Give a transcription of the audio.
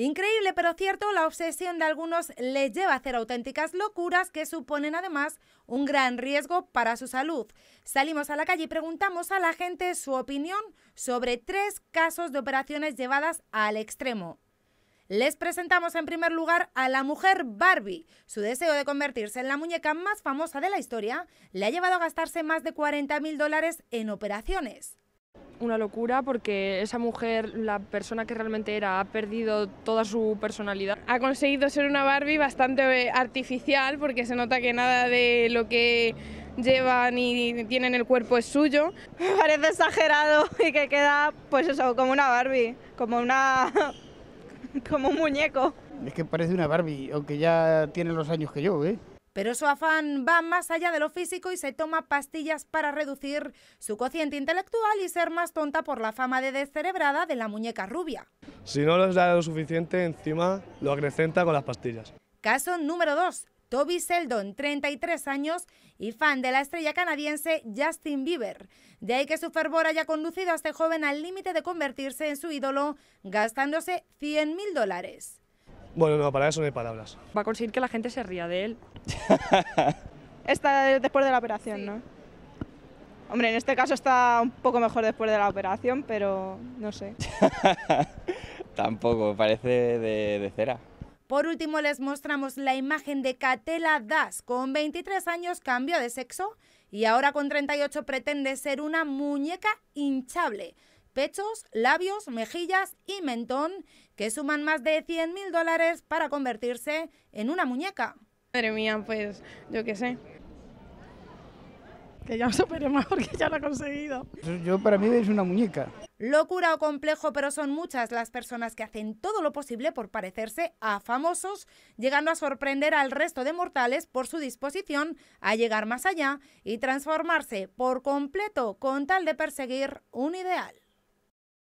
Increíble pero cierto, la obsesión de algunos les lleva a hacer auténticas locuras que suponen además un gran riesgo para su salud. Salimos a la calle y preguntamos a la gente su opinión sobre tres casos de operaciones llevadas al extremo. Les presentamos en primer lugar a la mujer Barbie. Su deseo de convertirse en la muñeca más famosa de la historia le ha llevado a gastarse más de 40 mil dólares en operaciones una locura porque esa mujer, la persona que realmente era, ha perdido toda su personalidad. Ha conseguido ser una Barbie bastante eh, artificial porque se nota que nada de lo que llevan y tienen el cuerpo es suyo. Me parece exagerado y que queda, pues eso, como una Barbie, como una. como un muñeco. Es que parece una Barbie, aunque ya tiene los años que yo, ¿eh? Pero su afán va más allá de lo físico y se toma pastillas para reducir su cociente intelectual y ser más tonta por la fama de descerebrada de la muñeca rubia. Si no les da lo suficiente, encima lo acrecenta con las pastillas. Caso número 2. Toby Seldon, 33 años y fan de la estrella canadiense Justin Bieber. De ahí que su fervor haya conducido a este joven al límite de convertirse en su ídolo, gastándose 100 mil dólares. Bueno, no, para eso no hay palabras. Va a conseguir que la gente se ría de él. está después de la operación, ¿no? Hombre, en este caso está un poco mejor después de la operación, pero no sé. Tampoco, parece de, cera. Por último, les mostramos la imagen de Catela Das. Con 23 años cambio de sexo y ahora con 38 pretende ser una muñeca hinchable pechos, labios, mejillas y mentón, que suman más de 100 mil dólares para convertirse en una muñeca. Madre mía, pues yo qué sé. Que ya superé más porque ya lo he conseguido. Yo para mí es una muñeca. Locura o complejo, pero son muchas las personas que hacen todo lo posible por parecerse a famosos, llegando a sorprender al resto de mortales por su disposición a llegar más allá y transformarse por completo con tal de perseguir un ideal.